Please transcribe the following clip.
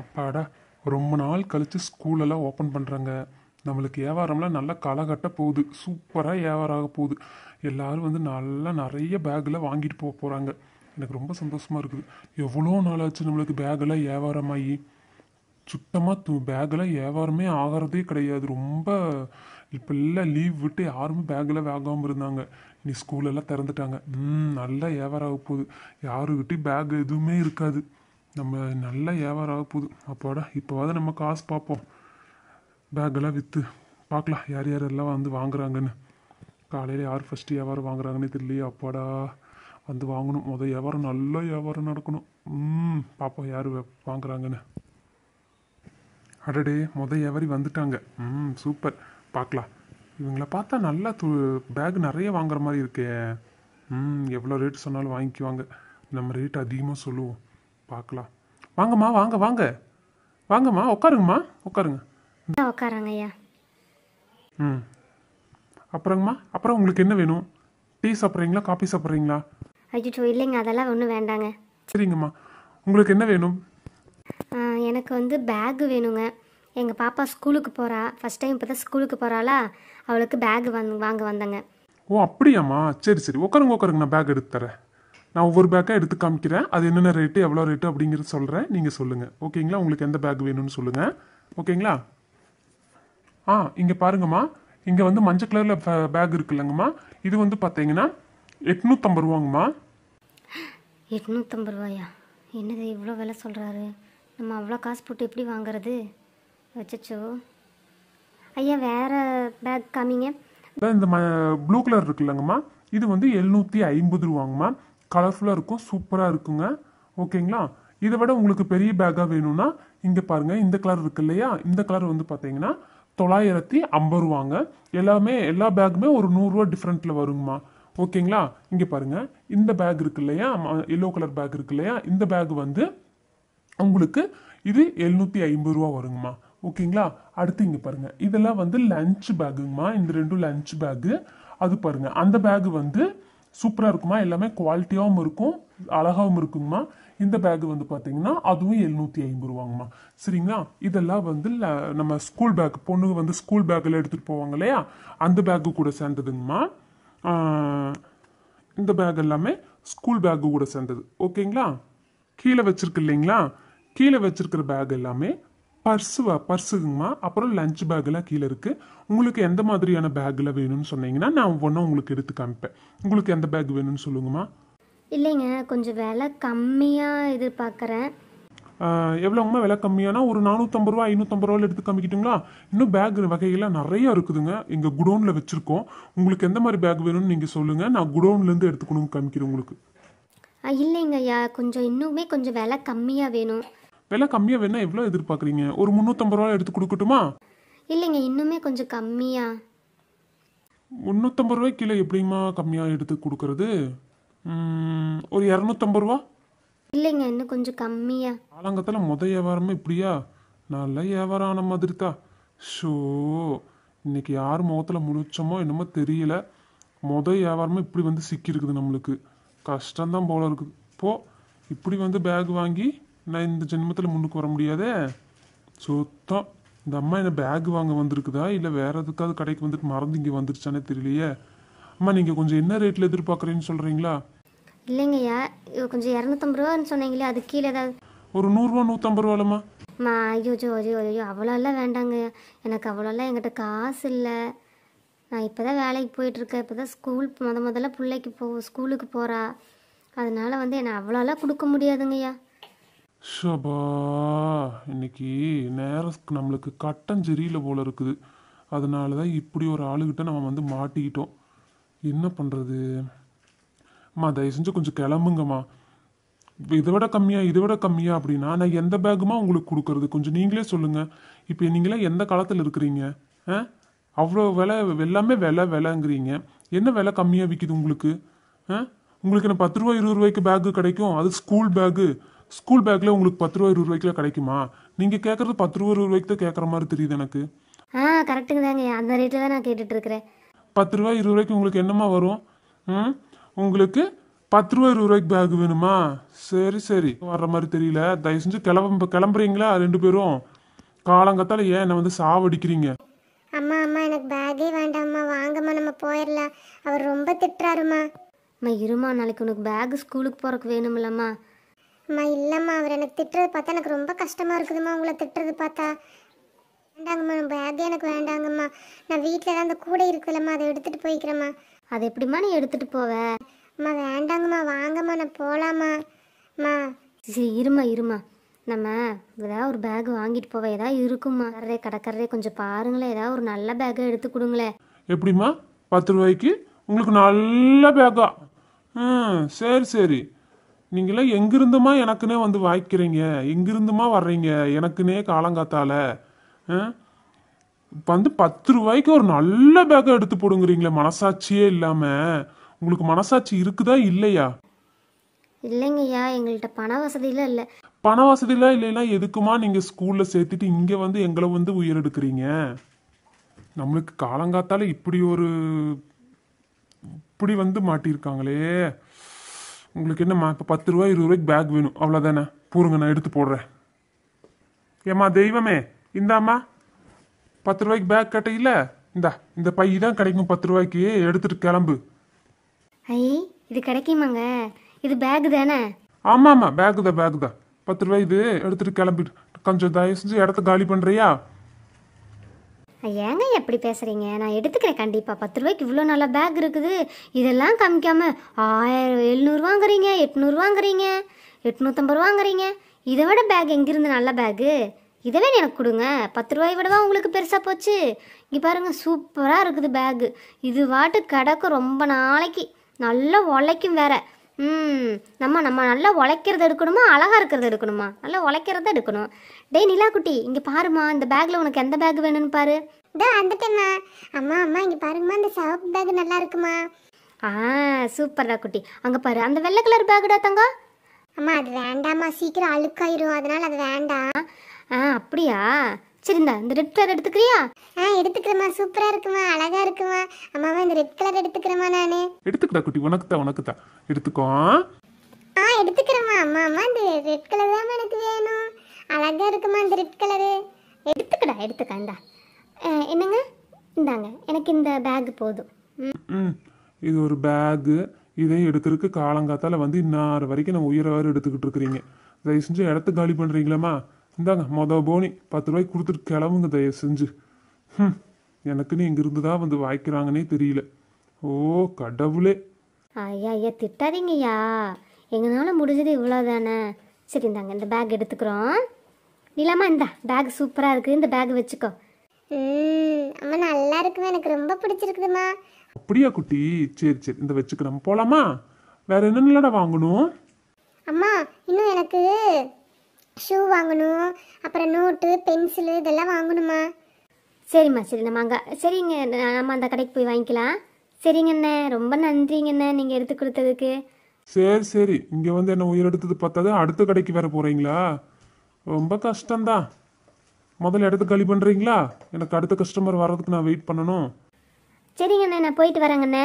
அப்பாடா ரொம்ப நாள் கழித்து ஸ்கூலெல்லாம் ஓப்பன் பண்ணுறாங்க நம்மளுக்கு வியாபாரம்லாம் நல்லா களைகட்ட போகுது சூப்பராக வியாபாரம் ஆக போகுது எல்லோரும் வந்து நல்லா நிறைய பேக்கில் வாங்கிட்டு போக போகிறாங்க எனக்கு ரொம்ப சந்தோஷமாக இருக்குது எவ்வளோ நாள் ஆச்சு நம்மளுக்கு பேக்கெல்லாம் வியாபாரமாகி சுத்தமாக தூ பேக்கெல்லாம் வியாபாரமே ஆகிறதே கிடையாது ரொம்ப இப்போ எல்லாம் லீவ் விட்டு யாருமே பேக்கில் வேகாமல் இருந்தாங்க நீ ஸ்கூலெல்லாம் திறந்துட்டாங்க ம் நல்லா வியாபாரம் ஆக போகுது யாருக்கிட்டையும் பேக் எதுவுமே இருக்காது நம்ம நல்ல வியாபாரம் ஆக போகுது அப்போட இப்போவாது நம்ம காசு பார்ப்போம் பேக்கெல்லாம் விற்று பார்க்கலாம் யார் யார் எல்லாம் வந்து வாங்குறாங்கன்னு காலையில் யார் ஃபஸ்ட்டு வியாபாரம் வாங்குறாங்கன்னு தெரியலையே அப்பாடா வந்து வாங்கணும் மொதல் வியாபாரம் நல்ல வியாபாரம் நடக்கணும் ம் பார்ப்போம் யார் வாங்குறாங்கன்னு அடடே முதல் வியாபாரி வந்துட்டாங்க ம் சூப்பர் பார்க்கலாம் இவங்கள பார்த்தா நல்லா து பேக் நிறைய வாங்குற மாதிரி இருக்கே ம் எவ்வளோ ரேட் சொன்னாலும் வாங்கிக்குவாங்க நம்ம ரேட் அதிகமாக சொல்லுவோம் பார்க்கலாம் வாங்கம்மா வாங்க வாங்க வாங்கம்மா உட்காருங்கம்மா உட்காருங்க உட்காருங்க ஐயா ம் அப்புறங்கம்மா அப்புறம் உங்களுக்கு என்ன வேணும் டீ சாப்பிட்றீங்களா காஃபி சாப்பிட்றீங்களா ஐயோ இல்லைங்க அதெல்லாம் ஒன்றும் வேண்டாங்க சரிங்கம்மா உங்களுக்கு என்ன வேணும் எனக்கு வந்து பேகு வேணுங்க எங்கள் பாப்பா ஸ்கூலுக்கு போகிறா ஃபஸ்ட் டைம் இப்போ தான் ஸ்கூலுக்கு போகிறாளா அவளுக்கு பேக் வாங்க வாங்க வந்தேங்க ஓ அப்படியாம்மா சரி சரி உட்காருங்க உட்காருங்க நான் பேக் எடுத்து தரேன் நான் ஒவ்வொரு பேக்காக எடுத்து காமிக்கிறேன் அது என்னென்ன ரேட்டு எவ்வளோ ரேட்டு அப்படிங்கிறது சொல்கிறேன் நீங்கள் சொல்லுங்கள் ஓகேங்களா உங்களுக்கு எந்த பேக் வேணும்னு சொல்லுங்கள் ஓகேங்களா ஆ இங்கே பாருங்கம்மா இங்கே வந்து மஞ்சள் கலரில் பேக் இருக்குல்லங்கம்மா இது வந்து பார்த்தீங்கன்னா எட்நூற்றம்பது ரூபாங்கம்மா எட்நூற்றம்பது ரூபாயா என்னது இவ்வளோ விலை சொல்கிறாரு நம்ம அவ்வளோ காசு போட்டு எப்படி வாங்குறது வச்சச்சோ ஐயா வேற பேக் காமிங்க இந்த ப்ளூ கலர் இருக்குல்லங்கம்மா இது வந்து எழுநூற்றி ஐம்பது ரூபாங்கம்மா கலர்ஃபுல்லாக இருக்கும் சூப்பராக இருக்குங்க ஓகேங்களா இதை விட உங்களுக்கு பெரிய பேக்காக வேணும்னா இங்கே பாருங்கள் இந்த கலர் இருக்கு இல்லையா இந்த கலர் வந்து பார்த்தீங்கன்னா தொள்ளாயிரத்தி ஐம்பது ரூபாங்க எல்லாமே எல்லா பேக்குமே ஒரு நூறுரூவா டிஃப்ரெண்ட்டில் வருங்கம்மா ஓகேங்களா இங்கே பாருங்கள் இந்த பேக் இருக்கு இல்லையா எல்லோ கலர் பேக் இருக்கு இல்லையா இந்த பேக் வந்து உங்களுக்கு இது எழுநூற்றி ஐம்பது ரூபா வருங்கம்மா ஓகேங்களா அடுத்து இங்கே பாருங்கள் இதெல்லாம் வந்து லஞ்ச் பேக்குங்கம்மா இந்த ரெண்டும் லஞ்ச் பேக்கு அது பாருங்கள் அந்த பேக் வந்து சூப்பராக இருக்குமா எல்லாமே குவாலிட்டியாகவும் இருக்கும் அழகாகவும் இருக்குங்கம்மா இந்த பேக் வந்து பார்த்தீங்கன்னா அதுவும் எழுநூற்றி ஐம்பது ரூபாங்கம்மா சரிங்களா இதெல்லாம் வந்து நம்ம ஸ்கூல் பேக் பொண்ணுங்க வந்து ஸ்கூல் பேக்கில் எடுத்துகிட்டு போவாங்க இல்லையா அந்த பேக்கு கூட சேர்ந்ததுங்கம்மா இந்த பேக் எல்லாமே ஸ்கூல் பேக்கு கூட சேர்ந்தது ஓகேங்களா கீழே வச்சுருக்கு இல்லைங்களா கீழே வச்சிருக்கிற பேக் எல்லாமே பர்ஸுவா பர்ஸுங்கம்மா அப்புறம் லஞ்ச் பேக்லாம் கீழே இருக்குது உங்களுக்கு எந்த மாதிரியான பேக்கில் வேணும்னு சொன்னீங்கன்னா நான் ஒவ்வொன்றும் உங்களுக்கு எடுத்து காமிப்பேன் உங்களுக்கு எந்த பேக் வேணும்னு சொல்லுங்கம்மா இல்லைங்க கொஞ்சம் விலை கம்மியாக எதிர்பார்க்குறேன் எவ்வளோங்கம்மா விலை கம்மியானா ஒரு நானூற்றம்பது ரூபா ஐநூற்றம்பது ரூபாயில் எடுத்து காமிக்கிட்டுங்களா இன்னும் பேக் வகையெல்லாம் நிறையா இருக்குதுங்க எங்கள் குடோனில் வச்சுருக்கோம் உங்களுக்கு எந்த மாதிரி பேக் வேணும்னு நீங்கள் சொல்லுங்கள் நான் குடோன்லேருந்து எடுத்துக்கணும் காமிக்கிறேன் உங்களுக்கு இல்லைங்க ஐயா கொஞ்சம் இன்னுமே கொஞ்சம் விலை கம்மியாக வேணும் விலை கம்மியாக வேணா எவ்வளோ எதிர்பார்க்குறீங்க ஒரு முந்நூற்றம்பது ரூபா எடுத்து கொடுக்கட்டுமா இல்லைங்க இன்னுமே கொஞ்சம் கம்மியாக முந்நூற்றம்பது ரூபாய் கிலோ எப்படிமா கம்மியாக எடுத்து கொடுக்கறது ஒரு இரநூத்தம்பது ரூபா இல்லைங்க இன்னும் கொஞ்சம் கம்மியாக காலங்கத்தில் முத வியாபாரமே இப்படியா நல்ல வியாபாரம் ஆன மாதிரி தான் ஷோ இன்னைக்கு யார் முகத்தில் முழிச்சோமோ என்னமோ தெரியல முத வியாபாரமே இப்படி வந்து சிக்கியிருக்குது நம்மளுக்கு கஷ்டம்தான் போல இருக்குது போ இப்படி வந்து பேக் வாங்கி நான் இந்த ஜென்மத்தில் முன்னுக்கு வர முடியாதே சுத்தம் இந்த அம்மா என்ன பேக் வாங்க வந்திருக்குதா இல்லை வேறு எதுக்காவது கடைக்கு வந்துட்டு மறந்து இங்கே வந்துருச்சானே தெரியலையே அம்மா நீங்கள் கொஞ்சம் என்ன ரேட்டில் எதிர்பார்க்குறேன்னு சொல்கிறீங்களா இல்லைங்கய்யா கொஞ்சம் இரநூத்தம்பது ரூபான்னு சொன்னீங்களே அது கீழே ஏதாவது ஒரு நூறுரூவா நூற்றம்பது ரூபாலம்மா மா ஐயோ ஜோ ஐயோ ஐயோ அவ்வளோலாம் வேண்டாங்க எனக்கு அவ்வளோலாம் என்கிட்ட காசு இல்லை நான் இப்போ தான் வேலைக்கு போயிட்டுருக்கேன் இப்போ தான் ஸ்கூல் முத முதல்ல பிள்ளைக்கு போ ஸ்கூலுக்கு போகிறா அதனால் வந்து என்னை அவ்வளோலாம் கொடுக்க முடியாதுங்கய்யா ஷபா இன்னைக்கு நேரம் நம்மளுக்கு கட்டம் சரியில்லை போல இருக்குது அதனால தான் இப்படி ஒரு ஆளுகிட்ட நம்ம வந்து மாட்டிக்கிட்டோம் என்ன பண்ணுறது அம்மா தயவு செஞ்சு கொஞ்சம் கிளம்புங்கம்மா இதை விட கம்மியாக இதை விட கம்மியாக அப்படின்னா நான் எந்த பேக்குமா உங்களுக்கு கொடுக்கறது கொஞ்சம் நீங்களே சொல்லுங்கள் இப்போ நீங்களே எந்த காலத்தில் இருக்கிறீங்க ஆ அவ்வளோ விலை எல்லாமே விலை விலைங்கிறீங்க என்ன விலை கம்மியாக விற்கிது உங்களுக்கு ஆ உங்களுக்கு என்ன பத்து ரூபா இருபது ரூபாய்க்கு பேக்கு கிடைக்கும் அது ஸ்கூல் பேக்கு ஸ்கூல் பேக்கில் உங்களுக்கு பத்து ரூபா இருபது ரூபாய்க்குலாம் கிடைக்குமா நீங்கள் கேட்குறது பத்து ரூபா இருபது ரூபாய்க்கு தான் கேட்குற மாதிரி தெரியுது எனக்கு ஆ கரெக்டுங்க தாங்க அந்த ரேட்டில் தான் நான் கேட்டுட்ருக்கிறேன் பத்து ரூபா இருபது ரூபாய்க்கு உங்களுக்கு என்னம்மா வரும் ம் உங்களுக்கு பத்து ரூபா இருபது ரூபாய்க்கு பேக் வேணுமா சரி சரி வர்ற மாதிரி தெரியல தயவு செஞ்சு கிளம்ப கிளம்புறீங்களா ரெண்டு பேரும் காலங்கத்தால ஏன் என்னை வந்து சாவடிக்கிறீங்க அம்மா அம்மா எனக்கு பேக்கே வேண்டாம்மா வாங்கம்மா நம்ம போயிடலாம் அவர் ரொம்ப திட்டுறாருமா அம்மா இருமா நாளைக்கு உனக்கு பேக் ஸ்கூலுக்கு போகிறக்கு வேணுமில்லம்மா அம்மா இல்லைம்மா அவர் எனக்கு திட்டுறது பார்த்தா எனக்கு ரொம்ப கஷ்டமாக இருக்குதும்மா உங்களை திட்டுறது பார்த்தா வேண்டாங்கம்மா பேக் எனக்கு வேண்டாங்கம்மா நான் வீட்டில் தான் அந்த கூடை இருக்குல்லம்மா அதை எடுத்துகிட்டு போய்க்கிறேம்மா அது எப்படிம்மா நீ எடுத்துகிட்டு போவ அம்மா வேண்டாங்கம்மா வாங்கம்மா நான் போகலாமா அம்மா சரி இருமா இருமா நம்ம ஏதாவது ஒரு பேக் வாங்கிட்டு போவேன் ஏதாவது இருக்குமா கடற்கரை கடற்கரை கொஞ்சம் பாருங்களேன் ஏதாவது ஒரு நல்ல பேக்கை எடுத்து கொடுங்களேன் எப்படிம்மா பத்து ரூபாய்க்கு உங்களுக்கு நல்ல பேக்கா ம் சரி சரி நீங்களாம் எங்கிருந்துமா எனக்குன்னே வந்து வாய்க்கிறீங்க எங்கிருந்துமா வர்றீங்க எனக்குன்னே காலங்காத்தால வந்து பத்து ரூபாய்க்கு ஒரு நல்ல பேக்கை எடுத்து போடுங்கிறீங்களே மனசாட்சியே இல்லாமல் உங்களுக்கு மனசாட்சி இருக்குதா இல்லையா இல்லைங்கய்யா எங்கள்கிட்ட பண வசதியெலாம் இல்லை பண எல்லாம் இல்லைன்னா எதுக்குமா நீங்கள் ஸ்கூலில் சேர்த்துட்டு இங்கே வந்து எங்களை வந்து உயிர் எடுக்கிறீங்க நம்மளுக்கு காலங்காத்தால இப்படி ஒரு இப்படி வந்து மாட்டியிருக்காங்களே உங்களுக்கு என்னம்மா இப்போ பத்து ரூபா இருபது ரூபாய்க்கு பேக் வேணும் அவ்வளோதானே பூருங்க நான் எடுத்து போடுறேன் ஏம்மா தெய்வமே இந்தாம்மா பத்து ரூபாய்க்கு பேக் கட்டையில் இந்தா இந்த பை தான் கிடைக்கும் பத்து ரூபாய்க்கு எடுத்துட்டு கிளம்பு ஐய் இது கிடைக்குமாங்க இது பேக் தானே ஆமாம்மா பேக் தான் பேக் தான் பத்து ரூபாய் இது எடுத்துட்டு கிளம்பிட்டு கொஞ்சம் தயவு செஞ்சு இடத்த காலி பண்ணுறியா ஏங்க எப்படி பேசுகிறீங்க நான் எடுத்துக்கிறேன் கண்டிப்பாக பத்து ரூபாய்க்கு இவ்வளோ நல்ல பேக் இருக்குது இதெல்லாம் காமிக்காமல் ஆயிரம் எழுநூறுவாங்கிறீங்க எட்நூறுவாங்கிறீங்க எட்நூற்றம்பது ரூபாங்கிறீங்க இதை விட பேக் எங்கேருந்து நல்ல பேக்கு இதவே எனக்கு கொடுங்க பத்து ரூபாய் விடவா உங்களுக்கு பெருசாக போச்சு இங்கே பாருங்கள் சூப்பராக இருக்குது பேகு இது வாட்டு கிடக்கும் ரொம்ப நாளைக்கு நல்லா உழைக்கும் வேறு ம் நம்ம நம்ம நல்லா உழைக்கிறது எடுக்கணுமா அழகாக இருக்கிறது எடுக்கணுமா நல்லா உழைக்கிறத எடுக்கணும் டே நிலா குட்டி இங்கே பாருமா இந்த பேக்கில் உனக்கு எந்த பேக் வேணும்னு பாரு இதோ வந்துட்டேம்மா அம்மா அம்மா இங்கே பாருங்கம்மா இந்த சிவப்பு பேக் நல்லா இருக்குமா ஆ சூப்பர்டா குட்டி அங்கே பாரு அந்த வெள்ளை கலர் பேக்குடா தங்க அம்மா அது வேண்டாம்மா சீக்கிரம் அழுக்காயிரும் அதனால் அது வேண்டாம் ஆ அப்படியா சரி இந்தா இந்த ரெட் கலர் எடுத்துக்கிறியா ஆ எடுத்துக்கிறேம்மா சூப்பராக இருக்குமா அழகாக இருக்குமா அம்மாவா இந்த ரெட் கலர் எடுத்துக்கறமா நான் எடுத்துக்கடா குட்டி உனக்கு தான் உனக்கு தான் எடுத்துக்கோ ஆ எடுத்துக்கிறேம்மா அம்மா அம்மா இந்த ரெட் கலர் தான் எனக்கு வேணும் அழகாக இருக்குமா இந்த ரெட் கலரு எடுத்துக்கடா எடுத்துக்க இந்தா என்னங்க இந்தாங்க எனக்கு இந்த பேக் போதும் ம் இது ஒரு பேகு இதையும் எடுக்கிறதுக்கு காலங்காத்தால வந்து இன்னார் வரைக்கும் நம்ம உயிரவாறு எடுத்துக்கிட்டு இருக்கிறீங்க தயவு செஞ்சு இடத்து காலி பண்ணுறீங்களா இந்தாங்க மொத போனி பத்து ரூபாய்க்கு கொடுத்துட்டு கிளம்புங்க தயவு செஞ்சு ம் எனக்குன்னு இங்கிருந்து தான் வந்து வாய்க்கிறாங்கன்னே தெரியல ஓ கடவுளே ஐயா ஐயா திட்டாதீங்கய்யா எங்களால முடிஞ்சது இவ்வளோ தானே சரி இந்தாங்க இந்த பேக் எடுத்துக்கிறோம் நிலமா இந்தா பேக் சூப்பராக இருக்குது இந்த பேக் வச்சுக்கோ ம் அம்மா நல்லா இருக்குமா எனக்கு ரொம்ப பிடிச்சிருக்குதுமா அப்படியா குட்டி சரி சரி இந்த வச்சுக்கிறோம் போலாமா வேற என்ன என்னென்னலடா வாங்கணும் அம்மா இன்னும் எனக்கு ஷூ வாங்கணும் அப்புறம் நோட்டு பென்சிலு இதெல்லாம் வாங்கணுமா சரிம்மா சரி நம்ம அங்கே சரிங்க நம்ம அந்த கடைக்கு போய் வாங்கிக்கலாம் சரிங்கண்ணே ரொம்ப நன்றிங்கண்ணே நீங்கள் எடுத்து கொடுத்ததுக்கு சரி சரி இங்கே வந்து என்ன உயிர் எடுத்தது பார்த்தாது அடுத்த கடைக்கு வேற போகிறீங்களா ரொம்ப கஷ்டம்தான் முதல்ல இடத்துக்கு காலி பண்ணுறீங்களா எனக்கு அடுத்த கஸ்டமர் வர்றதுக்கு நான் வெயிட் பண்ணணும் சரிங்கண்ணே நான் போயிட்டு வரேங்கண்ணே